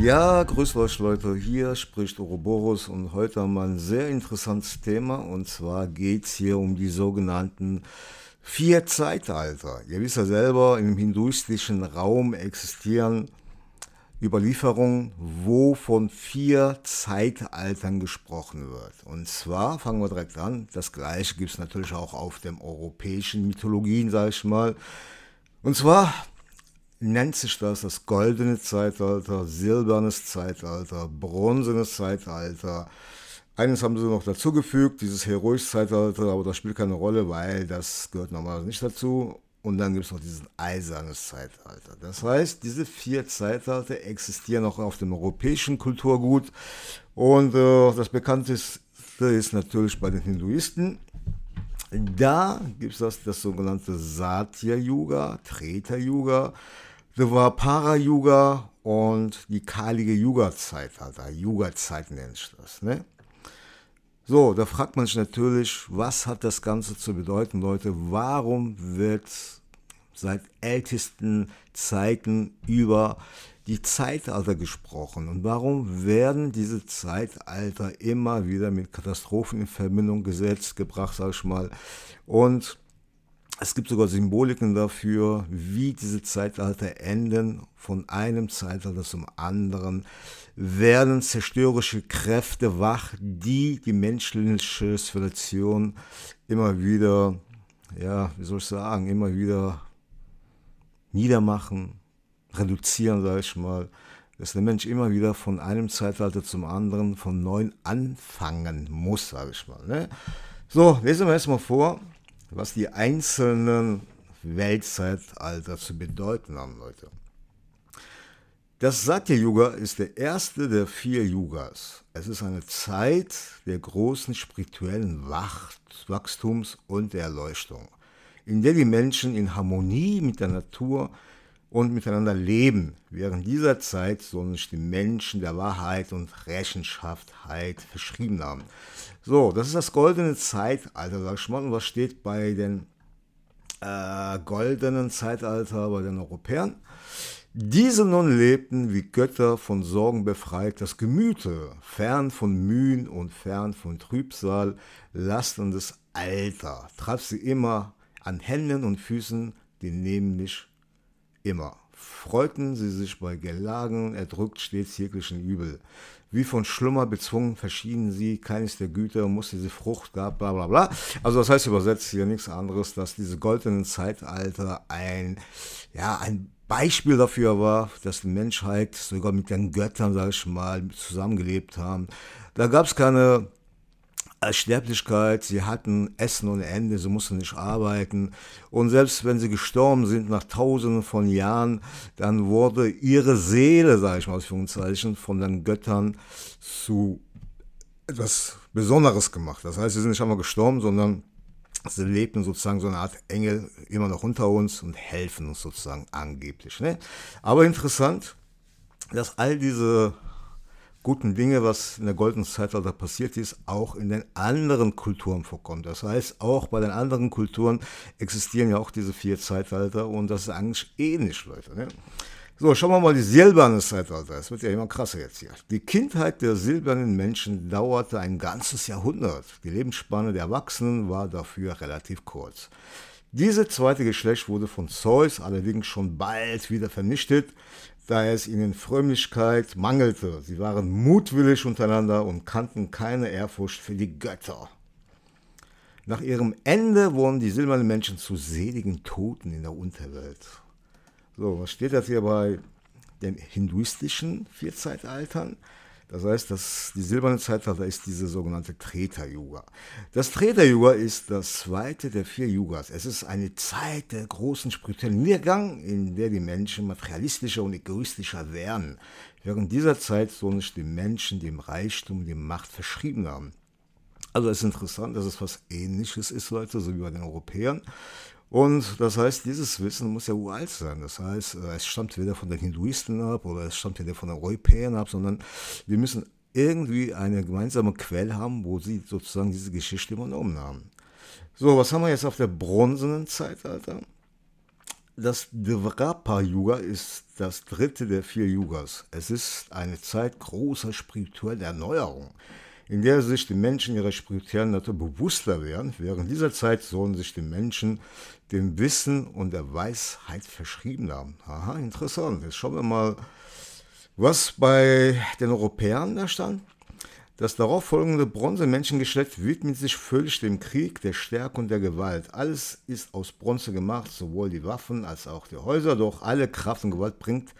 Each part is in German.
Ja, grüß euch Leute, hier spricht Ouroboros und heute haben wir ein sehr interessantes Thema und zwar geht es hier um die sogenannten vier Zeitalter. Ihr wisst ja selber, im hinduistischen Raum existieren Überlieferungen, wo von vier Zeitaltern gesprochen wird. Und zwar fangen wir direkt an, das gleiche gibt es natürlich auch auf den europäischen Mythologien, sage ich mal. Und zwar nennt sich das das goldene Zeitalter, silbernes Zeitalter, bronzenes Zeitalter. Eines haben sie noch dazugefügt, dieses heroische Zeitalter, aber das spielt keine Rolle, weil das gehört normalerweise nicht dazu. Und dann gibt es noch dieses eisernes Zeitalter. Das heißt, diese vier Zeitalter existieren auch auf dem europäischen Kulturgut. Und äh, das bekannteste ist natürlich bei den Hinduisten. Da gibt es das, das sogenannte Satya-Yuga, Treta-Yuga war para Yuga und die kalige Yuga-Zeit, also Yuga-Zeit nennt das. Ne? So, da fragt man sich natürlich, was hat das Ganze zu bedeuten, Leute? Warum wird seit ältesten Zeiten über die Zeitalter gesprochen und warum werden diese Zeitalter immer wieder mit Katastrophen in Verbindung gesetzt, gebracht, sag ich mal. Und es gibt sogar Symboliken dafür, wie diese Zeitalter enden, von einem Zeitalter zum anderen werden zerstörerische Kräfte wach, die die menschliche Zivilisation immer wieder, ja, wie soll ich sagen, immer wieder niedermachen, reduzieren, sage ich mal, dass der Mensch immer wieder von einem Zeitalter zum anderen von neu anfangen muss, sage ich mal. Ne? So, lesen wir erstmal vor was die einzelnen Weltzeitalter zu bedeuten haben, Leute. Das Satya-Yuga ist der erste der vier Yugas. Es ist eine Zeit der großen spirituellen Wacht, Wachstums und der Erleuchtung, in der die Menschen in Harmonie mit der Natur und miteinander leben. Während dieser Zeit sollen sich die Menschen der Wahrheit und Rechenschaft halt verschrieben haben. So, das ist das goldene Zeitalter, sag ich mal. Und was steht bei den äh, goldenen Zeitalter bei den Europäern? Diese nun lebten wie Götter von Sorgen befreit, das Gemüte, fern von Mühen und fern von Trübsal, lastendes Alter, traf sie immer an Händen und Füßen, die nämlich immer. Freuten sie sich bei Gelagen, erdrückt stets jeglichen Übel. Wie von Schlummer bezwungen verschieden sie, keines der Güter muss diese Frucht gab, bla bla bla. Also das heißt übersetzt hier nichts anderes, dass diese goldenen Zeitalter ein, ja, ein Beispiel dafür war, dass die Menschheit sogar mit den Göttern, sag ich mal, zusammengelebt haben. Da gab es keine Sterblichkeit, sie hatten Essen ohne Ende, sie mussten nicht arbeiten. Und selbst wenn sie gestorben sind nach tausenden von Jahren, dann wurde ihre Seele, sage ich mal, Anführungszeichen, von den Göttern zu etwas Besonderes gemacht. Das heißt, sie sind nicht einmal gestorben, sondern sie lebten sozusagen so eine Art Engel immer noch unter uns und helfen uns sozusagen angeblich. Ne? Aber interessant, dass all diese guten Dinge, was in der goldenen Zeitalter passiert ist, auch in den anderen Kulturen vorkommt. Das heißt, auch bei den anderen Kulturen existieren ja auch diese vier Zeitalter und das ist eigentlich ähnlich, Leute. Ne? So, schauen wir mal die silberne Zeitalter. Das wird ja immer krasser jetzt hier. Die Kindheit der silbernen Menschen dauerte ein ganzes Jahrhundert. Die Lebensspanne der Erwachsenen war dafür relativ kurz. Diese zweite Geschlecht wurde von Zeus allerdings schon bald wieder vernichtet, da es ihnen Frömmigkeit mangelte. Sie waren mutwillig untereinander und kannten keine Ehrfurcht für die Götter. Nach ihrem Ende wurden die silbernen Menschen zu seligen Toten in der Unterwelt. So, was steht jetzt hier bei den hinduistischen vier Zeitaltern? Das heißt, dass die silberne Zeitalter ist diese sogenannte Treta-Yuga. Das Treta-Yuga ist das zweite der vier Yugas. Es ist eine Zeit der großen spirituellen Niedergang, in der die Menschen materialistischer und egoistischer werden. Während dieser Zeit sollen sich die Menschen dem Reichtum, dem Macht verschrieben haben. Also es ist interessant, dass es was Ähnliches ist, Leute, so wie bei den Europäern. Und das heißt, dieses Wissen muss ja uralt sein. Das heißt, äh, es stammt weder von den Hinduisten ab oder es stammt weder von den Europäern ab, sondern wir müssen irgendwie eine gemeinsame Quelle haben, wo sie sozusagen diese Geschichte übernommen haben. So, was haben wir jetzt auf der bronzenen Zeitalter? Das Dvarapa-Yuga ist das dritte der vier Yugas. Es ist eine Zeit großer spiritueller Erneuerung in der sich die Menschen ihrer spirituellen Natur bewusster werden. Während dieser Zeit sollen sich die Menschen dem Wissen und der Weisheit verschrieben haben. Aha, interessant. Jetzt schauen wir mal, was bei den Europäern da stand. Das darauffolgende bronze Menschengeschlecht widmet sich völlig dem Krieg, der Stärke und der Gewalt. Alles ist aus Bronze gemacht, sowohl die Waffen als auch die Häuser, doch alle Kraft und Gewalt bringt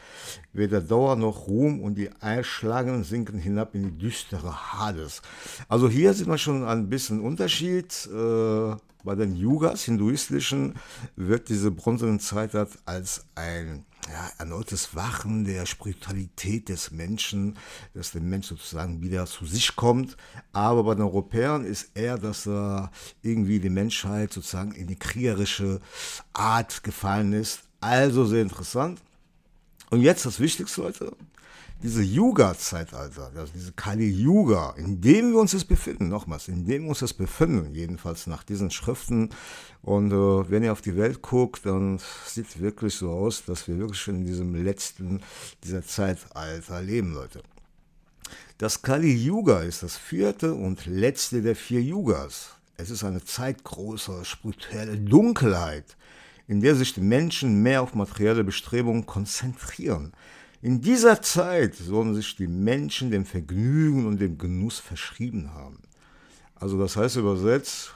weder Dauer noch Ruhm und die Einschlagenden sinken hinab in die düstere Hades. Also hier sieht man schon ein bisschen Unterschied. Äh bei den Yugas, hinduistischen, wird diese bronzene Zeit halt als ein ja, erneutes Wachen der Spiritualität des Menschen, dass der Mensch sozusagen wieder zu sich kommt. Aber bei den Europäern ist eher, dass da irgendwie die Menschheit sozusagen in die kriegerische Art gefallen ist. Also sehr interessant. Und jetzt das Wichtigste, Leute diese Yuga-Zeitalter, also diese Kali Yuga, in dem wir uns jetzt befinden, nochmals, in dem wir uns jetzt befinden, jedenfalls nach diesen Schriften. Und äh, wenn ihr auf die Welt guckt, dann sieht es wirklich so aus, dass wir wirklich schon in diesem letzten dieser Zeitalter leben, Leute. Das Kali Yuga ist das vierte und letzte der vier Yugas. Es ist eine Zeit großer spiritueller Dunkelheit, in der sich die Menschen mehr auf materielle Bestrebungen konzentrieren. In dieser Zeit sollen sich die Menschen dem Vergnügen und dem Genuss verschrieben haben. Also das heißt übersetzt,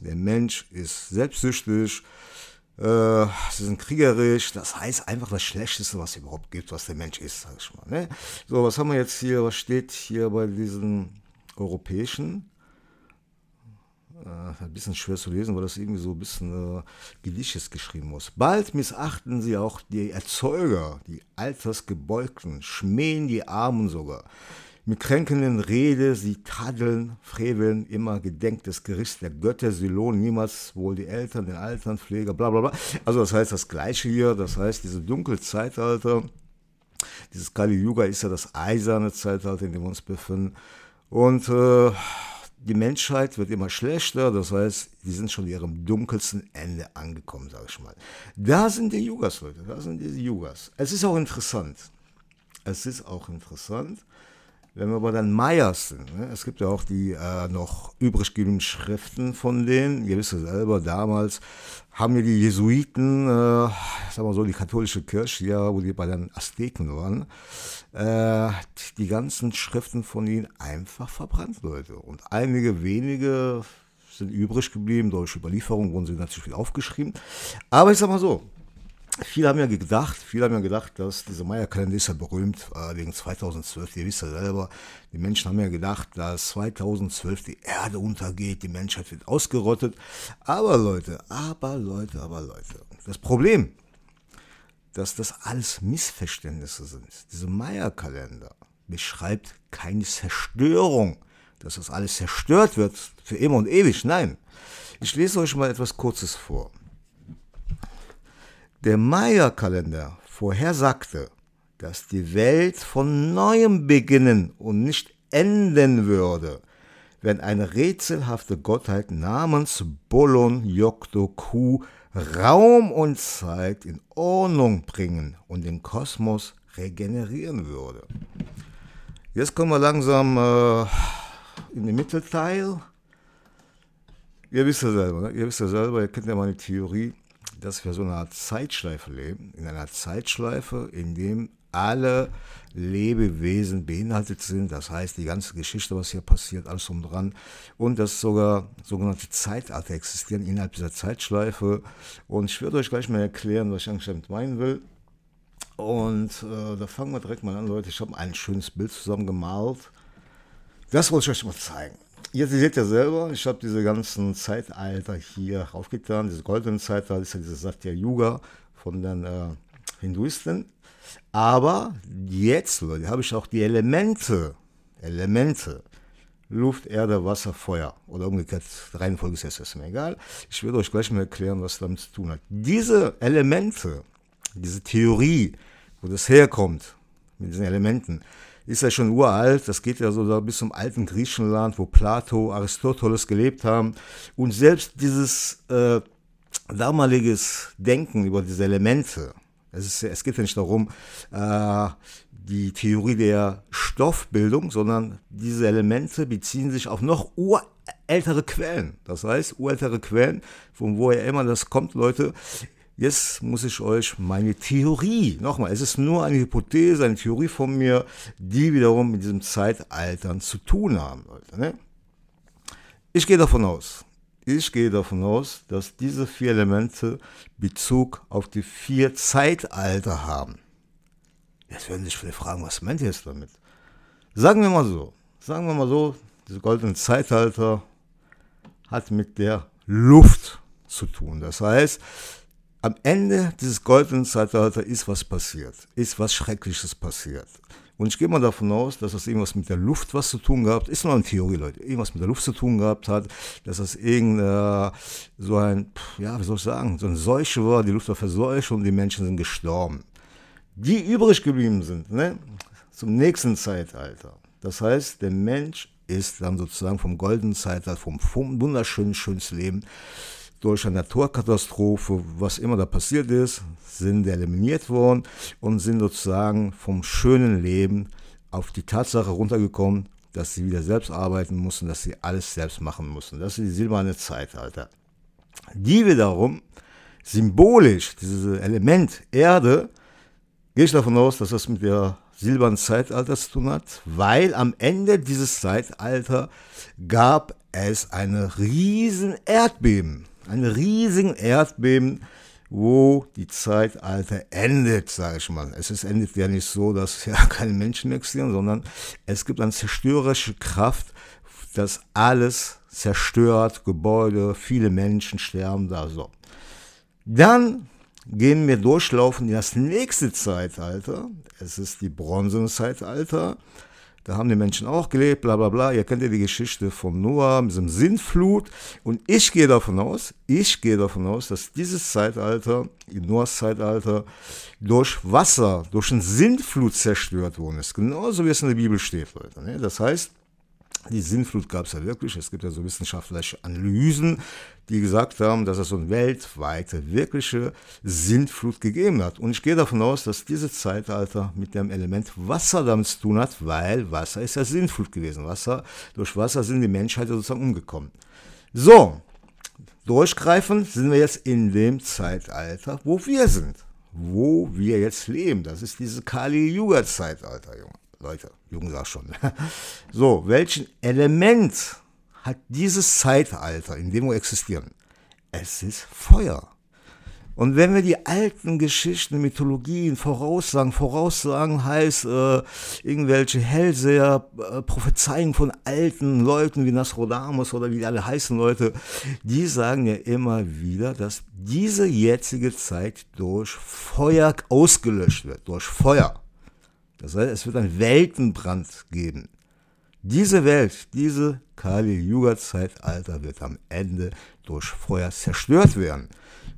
der Mensch ist selbstsüchtig, äh, sie sind kriegerisch, das heißt einfach das Schlechteste, was es überhaupt gibt, was der Mensch ist, sag ich mal. Ne? So, was haben wir jetzt hier, was steht hier bei diesen europäischen äh, ein bisschen schwer zu lesen, weil das irgendwie so ein bisschen äh, Geliches geschrieben muss. Bald missachten sie auch die Erzeuger, die Altersgebeugten, schmähen die Armen sogar. Mit kränkenden Rede sie tadeln, freveln, immer gedenkt des Gerichts der Götter, sie lohnen niemals wohl die Eltern, den Altern, Pfleger, bla bla bla. Also das heißt das Gleiche hier, das heißt diese Dunkelzeitalter, dieses Kali Yuga ist ja das eiserne Zeitalter, in dem wir uns befinden. Und äh, die Menschheit wird immer schlechter, das heißt, die sind schon ihrem dunkelsten Ende angekommen, sage ich mal. Da sind die Yugas, Leute, da sind diese Yugas. Es ist auch interessant. Es ist auch interessant. Wenn wir aber dann Meyerson, ne? es gibt ja auch die äh, noch übrig gebliebenen Schriften von denen, ihr wisst ja selber, damals haben ja die Jesuiten, äh, sagen wir so, die katholische Kirche, ja, wo die bei den Azteken waren, äh, die ganzen Schriften von ihnen einfach verbrannt, Leute. Und einige wenige sind übrig geblieben, deutsche Überlieferung wurden sie natürlich viel aufgeschrieben. Aber ich sag mal so, Viele haben ja gedacht, viele haben ja gedacht, dass dieser Maya-Kalender ist ja berühmt äh, wegen 2012. Ihr wisst ja selber, die Menschen haben ja gedacht, dass 2012 die Erde untergeht, die Menschheit wird ausgerottet. Aber Leute, aber Leute, aber Leute, das Problem, dass das alles Missverständnisse sind. Dieser Maya-Kalender beschreibt keine Zerstörung, dass das alles zerstört wird für immer und ewig. Nein, ich lese euch mal etwas Kurzes vor. Der Maya-Kalender vorhersagte, dass die Welt von neuem beginnen und nicht enden würde, wenn eine rätselhafte Gottheit namens Bolon Yokdoku Raum und Zeit in Ordnung bringen und den Kosmos regenerieren würde. Jetzt kommen wir langsam äh, in den Mittelteil. Ihr wisst ja selber, ne? ihr wisst ja selber, ihr kennt ja meine Theorie dass wir so eine Art Zeitschleife leben, in einer Zeitschleife, in dem alle Lebewesen beinhaltet sind. Das heißt, die ganze Geschichte, was hier passiert, alles drum dran. Und dass sogar sogenannte Zeitalter existieren innerhalb dieser Zeitschleife. Und ich werde euch gleich mal erklären, was ich eigentlich damit meinen will. Und äh, da fangen wir direkt mal an, Leute. Ich habe ein schönes Bild zusammen gemalt. Das wollte ich euch mal zeigen jetzt seht ihr selber, ich habe diese ganzen Zeitalter hier aufgetan. Dieses goldene Zeitalter ist ja dieses Satya Yuga von den äh, Hinduisten. Aber jetzt, Leute, habe ich auch die Elemente, Elemente, Luft, Erde, Wasser, Feuer oder umgekehrt, Reihenfolge ist es mir egal. Ich werde euch gleich mal erklären, was damit zu tun hat. Diese Elemente, diese Theorie, wo das herkommt, mit diesen Elementen, ist ja schon uralt, das geht ja so bis zum alten Griechenland, wo Plato, Aristoteles gelebt haben. Und selbst dieses äh, damaliges Denken über diese Elemente, es, ist, es geht ja nicht darum, äh, die Theorie der Stoffbildung, sondern diese Elemente beziehen sich auf noch urältere Quellen. Das heißt, urältere Quellen, von woher immer das kommt, Leute, Jetzt muss ich euch meine Theorie, nochmal, es ist nur eine Hypothese, eine Theorie von mir, die wiederum mit diesem Zeitaltern zu tun haben, Leute. Ne? Ich gehe davon aus, ich gehe davon aus, dass diese vier Elemente Bezug auf die vier Zeitalter haben. Jetzt werden sich viele fragen, was meint ihr jetzt damit? Sagen wir mal so, sagen wir mal so, diese goldene Zeitalter hat mit der Luft zu tun. Das heißt, am Ende dieses goldenen Zeitalters ist was passiert, ist was Schreckliches passiert. Und ich gehe mal davon aus, dass das irgendwas mit der Luft was zu tun gehabt, ist nur eine Theorie, Leute, irgendwas mit der Luft zu tun gehabt hat, dass das irgendein, so ein, ja, wie soll ich sagen, so eine Seuche war, die Luft war verseucht und die Menschen sind gestorben. Die übrig geblieben sind, ne, zum nächsten Zeitalter. Das heißt, der Mensch ist dann sozusagen vom goldenen Zeitalter, vom wunderschönen, schönes Leben durch eine Naturkatastrophe, was immer da passiert ist, sind eliminiert worden und sind sozusagen vom schönen Leben auf die Tatsache runtergekommen, dass sie wieder selbst arbeiten mussten, dass sie alles selbst machen mussten. Das ist die silberne Zeitalter. Die wiederum symbolisch, dieses Element Erde, gehe ich davon aus, dass das mit der silbernen Zeitalter zu tun hat, weil am Ende dieses Zeitalter gab es eine riesen Erdbeben ein riesigen Erdbeben, wo die Zeitalter endet, sage ich mal. Es ist, endet ja nicht so, dass ja keine Menschen mehr existieren, sondern es gibt eine zerstörerische Kraft, das alles zerstört, Gebäude, viele Menschen sterben da so. Dann gehen wir durchlaufen in das nächste Zeitalter. Es ist die Bronzenzeitalter. Zeitalter da haben die Menschen auch gelebt, bla bla bla. Ihr kennt ja die Geschichte von Noah mit dem Sintflut. Und ich gehe davon aus, ich gehe davon aus, dass dieses Zeitalter, in Noahs Zeitalter, durch Wasser, durch einen Sintflut zerstört worden ist. Genauso wie es in der Bibel steht, Leute. Ne? Das heißt, die Sintflut gab es ja wirklich. Es gibt ja so wissenschaftliche Analysen, die gesagt haben, dass es so eine weltweite, wirkliche Sintflut gegeben hat. Und ich gehe davon aus, dass dieses Zeitalter mit dem Element Wasser damit zu tun hat, weil Wasser ist ja Sintflut gewesen. Wasser, durch Wasser sind die Menschheit sozusagen umgekommen. So, durchgreifend sind wir jetzt in dem Zeitalter, wo wir sind, wo wir jetzt leben. Das ist dieses Kali-Yuga-Zeitalter, Junge. Leute, Jungen sagt schon. So, welchen Element hat dieses Zeitalter, in dem wir existieren, es ist Feuer. Und wenn wir die alten Geschichten, Mythologien, Voraussagen, Voraussagen heißt äh, irgendwelche Hellseher, äh, Prophezeien von alten Leuten wie Nasrodamus oder wie alle heißen Leute, die sagen ja immer wieder, dass diese jetzige Zeit durch Feuer ausgelöscht wird, durch Feuer. Das heißt, es wird einen Weltenbrand geben. Diese Welt, diese Kali-Yuga-Zeitalter wird am Ende durch Feuer zerstört werden.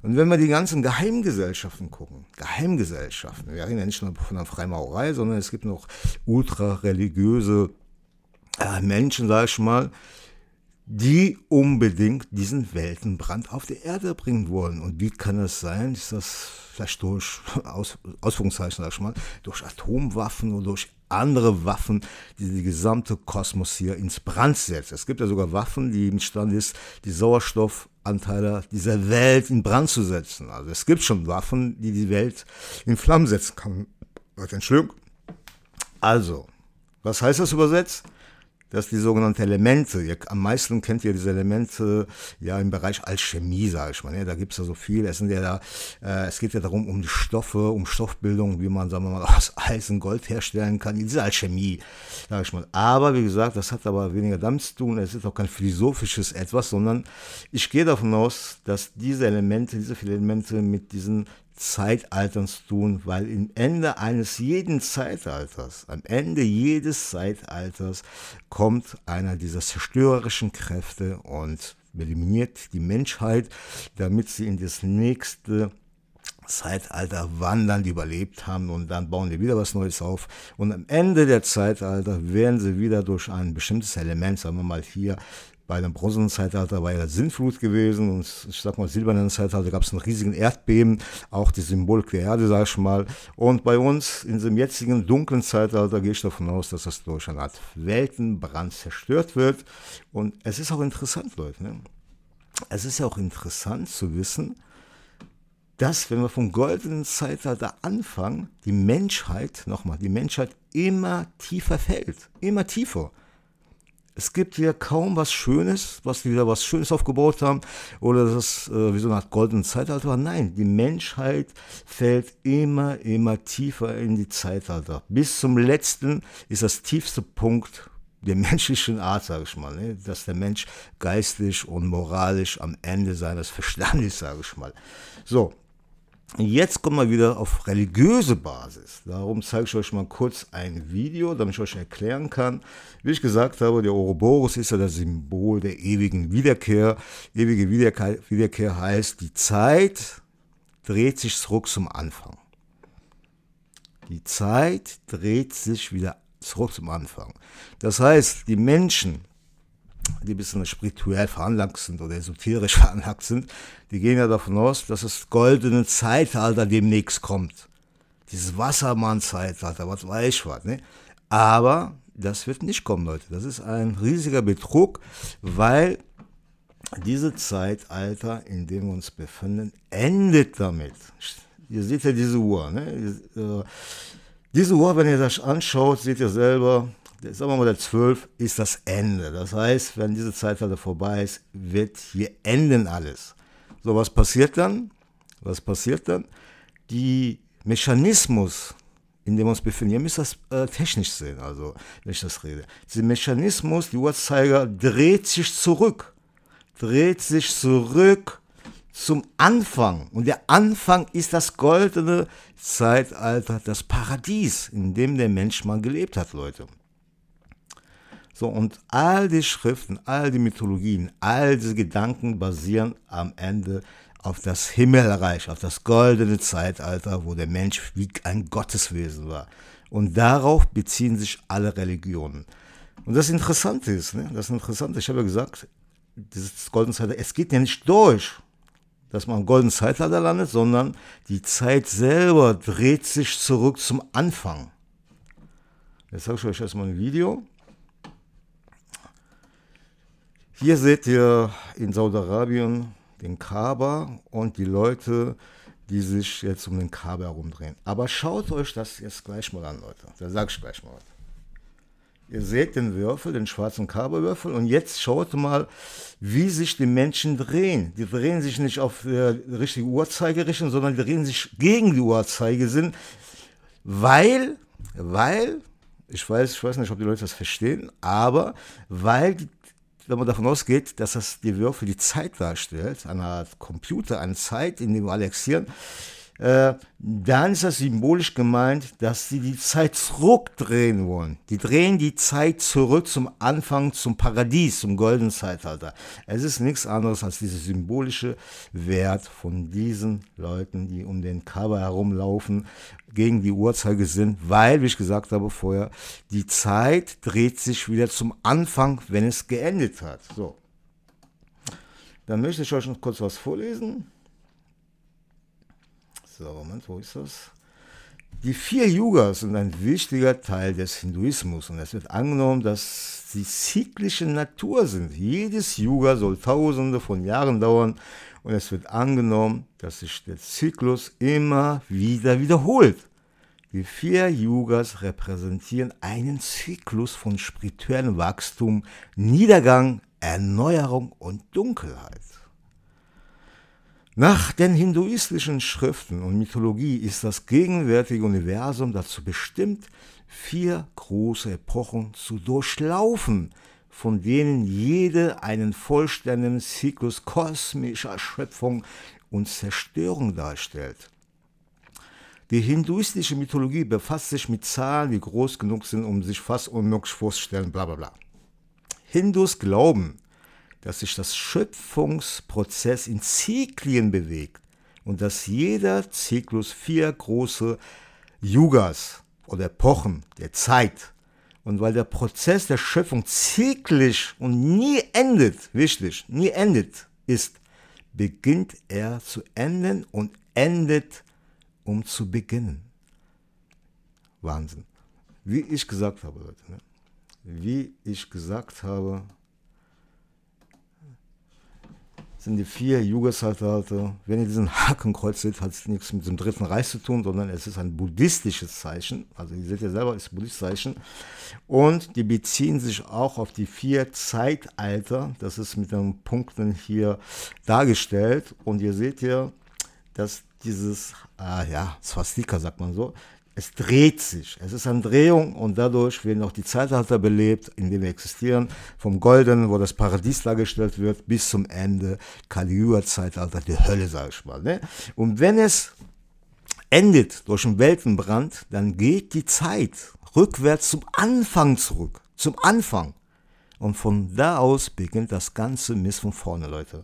Und wenn wir die ganzen Geheimgesellschaften gucken, Geheimgesellschaften, wir reden ja nicht nur von der Freimaurerei, sondern es gibt noch ultrareligiöse äh, Menschen, sag ich mal, die unbedingt diesen Weltenbrand auf die Erde bringen wollen. Und wie kann es sein, dass das vielleicht durch, Aus, Ausführungszeichen sag ich mal, durch Atomwaffen oder durch andere Waffen, die den gesamten Kosmos hier ins Brand setzt. Es gibt ja sogar Waffen, die im Stand ist, die Sauerstoffanteile dieser Welt in Brand zu setzen. Also es gibt schon Waffen, die die Welt in Flammen setzen kann. Entschuldigung. Also, was heißt das übersetzt? dass die sogenannten Elemente, ihr, am meisten kennt ihr diese Elemente ja im Bereich Alchemie, sage ich mal. Ne? da gibt es ja so viel. Es, sind ja da, äh, es geht ja darum, um die Stoffe, um Stoffbildung, wie man, sagen wir mal, aus Eisen Gold herstellen kann. Diese Alchemie, sage ich mal. Aber wie gesagt, das hat aber weniger damit zu tun. Es ist auch kein philosophisches etwas, sondern ich gehe davon aus, dass diese Elemente, diese vielen Elemente mit diesen Zeitalters tun, weil im Ende eines jeden Zeitalters, am Ende jedes Zeitalters kommt einer dieser zerstörerischen Kräfte und eliminiert die Menschheit, damit sie in das nächste Zeitalter wandern, die überlebt haben und dann bauen die wieder was Neues auf. Und am Ende der Zeitalter werden sie wieder durch ein bestimmtes Element, sagen wir mal hier, bei dem bronzenen Zeitalter war ja Sintflut gewesen und ich sag mal, silbernen Zeitalter gab es einen riesigen Erdbeben, auch die Symbolik der Erde, sag ich mal. Und bei uns in dem jetzigen dunklen Zeitalter gehe ich davon aus, dass das durch eine Art Weltenbrand zerstört wird. Und es ist auch interessant, Leute. Ne? Es ist ja auch interessant zu wissen, dass, wenn wir vom goldenen Zeitalter anfangen, die Menschheit, nochmal, die Menschheit immer tiefer fällt. Immer tiefer es gibt wieder kaum was Schönes, was wir wieder was Schönes aufgebaut haben oder das äh, wie so eine Art goldenen Zeitalter Nein, die Menschheit fällt immer, immer tiefer in die Zeitalter. Bis zum letzten ist das tiefste Punkt der menschlichen Art, sage ich mal, ne? dass der Mensch geistlich und moralisch am Ende seines Verstandes, sage ich mal. So, Jetzt kommen wir wieder auf religiöse Basis. Darum zeige ich euch mal kurz ein Video, damit ich euch erklären kann. Wie ich gesagt habe, der Ouroboros ist ja das Symbol der ewigen Wiederkehr. Ewige Wiederkehr, Wiederkehr heißt, die Zeit dreht sich zurück zum Anfang. Die Zeit dreht sich wieder zurück zum Anfang. Das heißt, die Menschen die ein bisschen spirituell veranlagt sind oder esoterisch veranlagt sind, die gehen ja davon aus, dass das goldene Zeitalter demnächst kommt. Dieses Wassermann-Zeitalter, was weiß ich was. Ne? Aber das wird nicht kommen, Leute. Das ist ein riesiger Betrug, weil dieses Zeitalter, in dem wir uns befinden, endet damit. Ihr seht ja diese Uhr. Ne? Äh, diese Uhr, wenn ihr das anschaut, seht ihr selber, sagen wir mal, der 12 ist das Ende. Das heißt, wenn diese Zeitleiter vorbei ist, wird hier enden alles. So, was passiert dann? Was passiert dann? Die Mechanismus, in dem wir uns befinden, ihr müsst das äh, technisch sehen, also wenn ich das rede. Dieser Mechanismus, die Uhrzeiger, dreht sich zurück. Dreht sich zurück zum Anfang. Und der Anfang ist das goldene Zeitalter, das Paradies, in dem der Mensch mal gelebt hat, Leute. So, und all die Schriften, all die Mythologien, all diese Gedanken basieren am Ende auf das Himmelreich, auf das goldene Zeitalter, wo der Mensch wie ein Gotteswesen war. Und darauf beziehen sich alle Religionen. Und das Interessante ist, ne? das Interessante, ich habe ja gesagt, dieses goldene Zeitalter, es geht ja nicht durch, dass man im goldenen Zeitalter landet, sondern die Zeit selber dreht sich zurück zum Anfang. Jetzt sage ich euch erstmal ein Video. Hier seht ihr in Saudi-Arabien den Kaaba und die Leute, die sich jetzt um den Kaaba herumdrehen. Aber schaut euch das jetzt gleich mal an, Leute. Da sag ich gleich mal was. Ihr seht den Würfel, den schwarzen Kabelwürfel und jetzt schaut mal, wie sich die Menschen drehen. Die drehen sich nicht auf die äh, richtige Uhrzeigerichtung, sondern die drehen sich gegen die Uhrzeigersinn, weil, weil, ich weiß, ich weiß nicht, ob die Leute das verstehen, aber weil die wenn man davon ausgeht, dass das die Würfel die Zeit darstellt, einer Computer, eine Zeit, in dem wir alle existieren, äh, dann ist das symbolisch gemeint, dass sie die Zeit zurückdrehen wollen. Die drehen die Zeit zurück zum Anfang, zum Paradies, zum goldenen Zeitalter. Es ist nichts anderes als dieser symbolische Wert von diesen Leuten, die um den Kaaba herumlaufen, gegen die Uhrzeige sind, weil, wie ich gesagt habe vorher, die Zeit dreht sich wieder zum Anfang, wenn es geendet hat. So. Dann möchte ich euch noch kurz was vorlesen. So, Moment, wo ist das? Die vier Yugas sind ein wichtiger Teil des Hinduismus und es wird angenommen, dass sie zyklische Natur sind. Jedes Yuga soll tausende von Jahren dauern und es wird angenommen, dass sich der Zyklus immer wieder wiederholt. Die vier Yugas repräsentieren einen Zyklus von spirituellem Wachstum, Niedergang, Erneuerung und Dunkelheit. Nach den hinduistischen Schriften und Mythologie ist das gegenwärtige Universum dazu bestimmt, vier große Epochen zu durchlaufen, von denen jede einen vollständigen Zyklus kosmischer Schöpfung und Zerstörung darstellt. Die hinduistische Mythologie befasst sich mit Zahlen, die groß genug sind, um sich fast unmöglich vorzustellen, bla bla bla. Hindus glauben, dass sich das Schöpfungsprozess in Zyklen bewegt und dass jeder Zyklus vier große Yugas oder Epochen der Zeit und weil der Prozess der Schöpfung zyklisch und nie endet, wichtig, nie endet ist, beginnt er zu enden und endet, um zu beginnen. Wahnsinn. Wie ich gesagt habe, Leute, ne? wie ich gesagt habe, sind die vier Yuga-Saltate. Wenn ihr diesen Hakenkreuz seht, hat es nichts mit dem dritten Reich zu tun, sondern es ist ein buddhistisches Zeichen. Also ihr seht ja selber, ist ein buddhistisches Zeichen. Und die beziehen sich auch auf die vier Zeitalter. Das ist mit den Punkten hier dargestellt. Und ihr seht hier, dass dieses, äh, ja, Swastika sagt man so, es dreht sich. Es ist eine Drehung und dadurch werden auch die Zeitalter belebt, in denen wir existieren. Vom Goldenen, wo das Paradies dargestellt wird, bis zum Ende, Kaliua-Zeitalter, die Hölle, sage ich mal. Ne? Und wenn es endet durch einen Weltenbrand, dann geht die Zeit rückwärts zum Anfang zurück. Zum Anfang. Und von da aus beginnt das ganze Mist von vorne, Leute.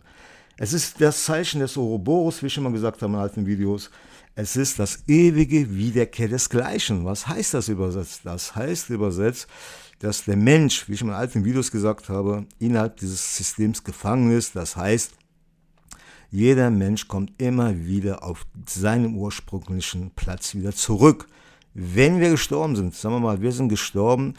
Es ist das Zeichen des Ouroboros, wie ich schon mal gesagt habe in alten Videos. Es ist das ewige Wiederkehr des Gleichen. Was heißt das übersetzt? Das heißt übersetzt, dass der Mensch, wie ich in meinen alten Videos gesagt habe, innerhalb dieses Systems gefangen ist. Das heißt, jeder Mensch kommt immer wieder auf seinen ursprünglichen Platz wieder zurück. Wenn wir gestorben sind, sagen wir mal, wir sind gestorben,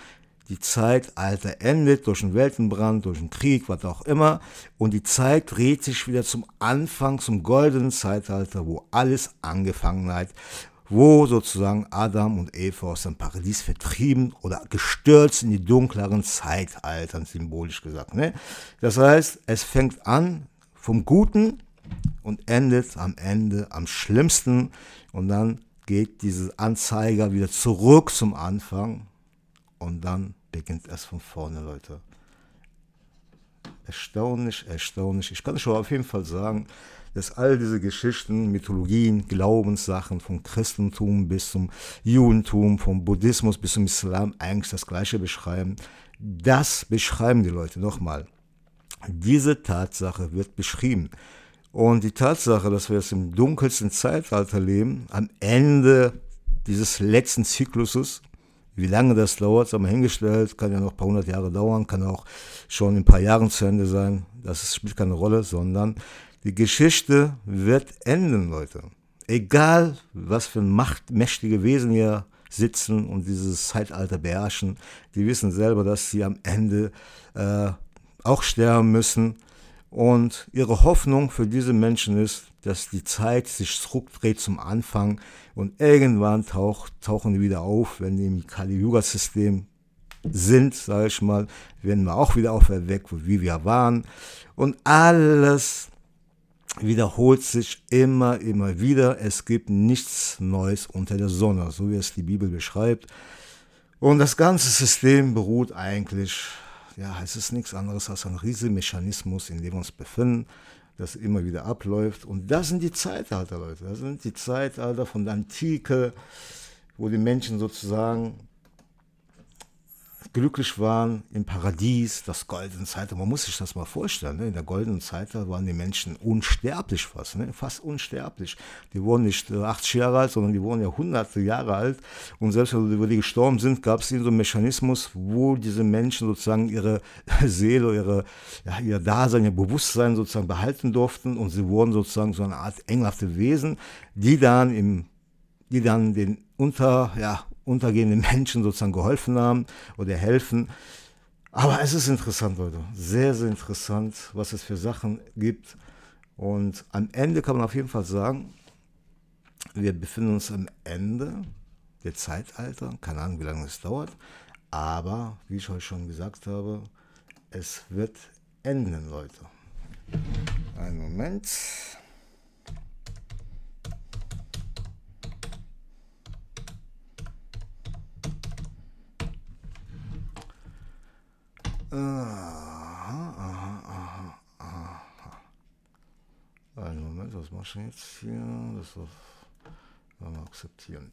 die Zeitalter endet durch einen Weltenbrand, durch einen Krieg, was auch immer. Und die Zeit dreht sich wieder zum Anfang, zum goldenen Zeitalter, wo alles angefangen hat, wo sozusagen Adam und Eva aus dem Paradies vertrieben oder gestürzt in die dunkleren Zeitaltern, symbolisch gesagt. Ne? Das heißt, es fängt an vom Guten und endet am Ende am schlimmsten und dann geht dieses Anzeiger wieder zurück zum Anfang und dann beginnt erst von vorne, Leute. Erstaunlich, erstaunlich. Ich kann schon auf jeden Fall sagen, dass all diese Geschichten, Mythologien, Glaubenssachen vom Christentum bis zum Judentum, vom Buddhismus bis zum Islam eigentlich das Gleiche beschreiben. Das beschreiben die Leute nochmal. Diese Tatsache wird beschrieben. Und die Tatsache, dass wir jetzt im dunkelsten Zeitalter leben, am Ende dieses letzten Zykluses, wie lange das dauert, haben wir hingestellt, kann ja noch ein paar hundert Jahre dauern, kann auch schon in ein paar Jahren zu Ende sein. Das spielt keine Rolle, sondern die Geschichte wird enden, Leute. Egal, was für machtmächtige Wesen hier sitzen und dieses Zeitalter beherrschen, die wissen selber, dass sie am Ende äh, auch sterben müssen. Und ihre Hoffnung für diese Menschen ist, dass die Zeit sich zurückdreht zum Anfang und irgendwann tauch, tauchen die wieder auf, wenn die im Kali-Yuga-System sind, sage ich mal, werden wir auch wieder auferweckt, wie wir waren. Und alles wiederholt sich immer, immer wieder. Es gibt nichts Neues unter der Sonne, so wie es die Bibel beschreibt. Und das ganze System beruht eigentlich, ja, es ist nichts anderes als ein Riesenmechanismus, in dem wir uns befinden das immer wieder abläuft. Und das sind die Zeitalter, Leute. Das sind die Zeitalter von der Antike, wo die Menschen sozusagen glücklich waren im Paradies, das goldene Zeitalter. Man muss sich das mal vorstellen. Ne? In der goldenen Zeitalter waren die Menschen unsterblich fast, ne? fast unsterblich. Die wurden nicht 80 äh, Jahre alt, sondern die wurden ja hunderte Jahre alt. Und selbst wenn die gestorben sind, gab es eben so einen Mechanismus, wo diese Menschen sozusagen ihre Seele, ihre, ja, ihr Dasein, ihr Bewusstsein sozusagen behalten durften. Und sie wurden sozusagen so eine Art engelhafte Wesen, die dann im die dann den unter, ja, untergehenden Menschen sozusagen geholfen haben oder helfen. Aber es ist interessant, Leute. Sehr, sehr interessant, was es für Sachen gibt. Und am Ende kann man auf jeden Fall sagen, wir befinden uns am Ende der Zeitalter. Keine Ahnung, wie lange es dauert. Aber, wie ich euch schon gesagt habe, es wird enden, Leute. Einen Moment. Aha, aha, aha, Einen Moment, was machst du jetzt hier? Das auf, mal akzeptieren.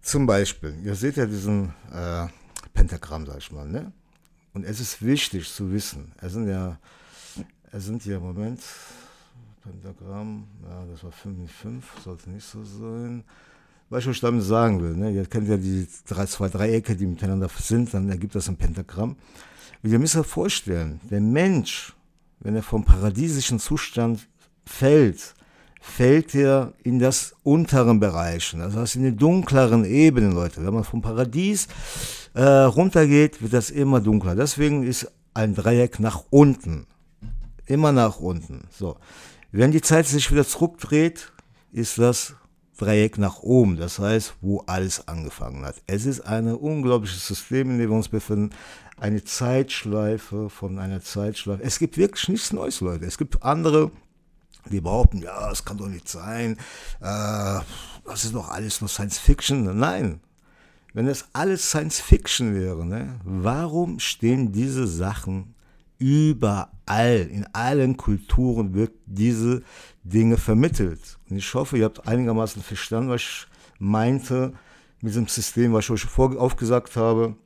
Zum Beispiel, ihr seht ja diesen äh, Pentagramm, sag ich mal, ne? Und es ist wichtig zu wissen, es sind ja, es sind ja, Moment, Pentagramm, ja, das war 5 5, sollte nicht so sein. Was ich euch damit sagen will, ne? ihr kennt ja die drei, zwei Dreiecke, die miteinander sind, dann ergibt das ein Pentagramm. Und ihr müsst euch vorstellen, der Mensch, wenn er vom paradiesischen Zustand fällt, fällt er in das unteren Bereich, das heißt in den dunkleren Ebenen, Leute. Wenn man vom Paradies äh, runtergeht, wird das immer dunkler. Deswegen ist ein Dreieck nach unten. Immer nach unten. So. Wenn die Zeit sich wieder zurückdreht, ist das Dreieck nach oben, das heißt, wo alles angefangen hat. Es ist ein unglaubliches System, in dem wir uns befinden, eine Zeitschleife von einer Zeitschleife. Es gibt wirklich nichts Neues, Leute. Es gibt andere, die behaupten, ja, es kann doch nicht sein, äh, das ist doch alles nur Science Fiction. Nein, wenn das alles Science Fiction wäre, ne, warum stehen diese Sachen überall, in allen Kulturen wird diese Dinge vermittelt. Und ich hoffe, ihr habt einigermaßen verstanden, was ich meinte mit diesem System, was ich euch vor aufgesagt habe,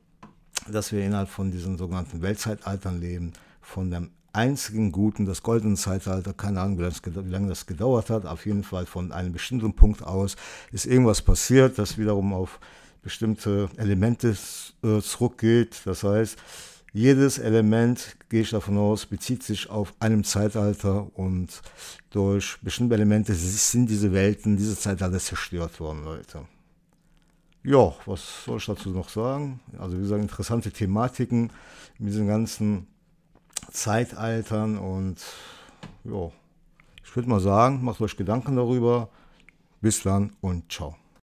dass wir innerhalb von diesen sogenannten Weltzeitaltern leben, von dem einzigen guten, das goldene Zeitalter, keine Ahnung, wie lange das gedauert hat, auf jeden Fall von einem bestimmten Punkt aus ist irgendwas passiert, das wiederum auf bestimmte Elemente äh, zurückgeht. Das heißt, jedes Element, gehe ich davon aus, bezieht sich auf einem Zeitalter und durch bestimmte Elemente sind diese Welten, diese Zeitalter zerstört worden, Leute. Ja, was soll ich dazu noch sagen? Also wie gesagt, interessante Thematiken mit diesen ganzen Zeitaltern und ja, ich würde mal sagen, macht euch Gedanken darüber. Bis dann und ciao.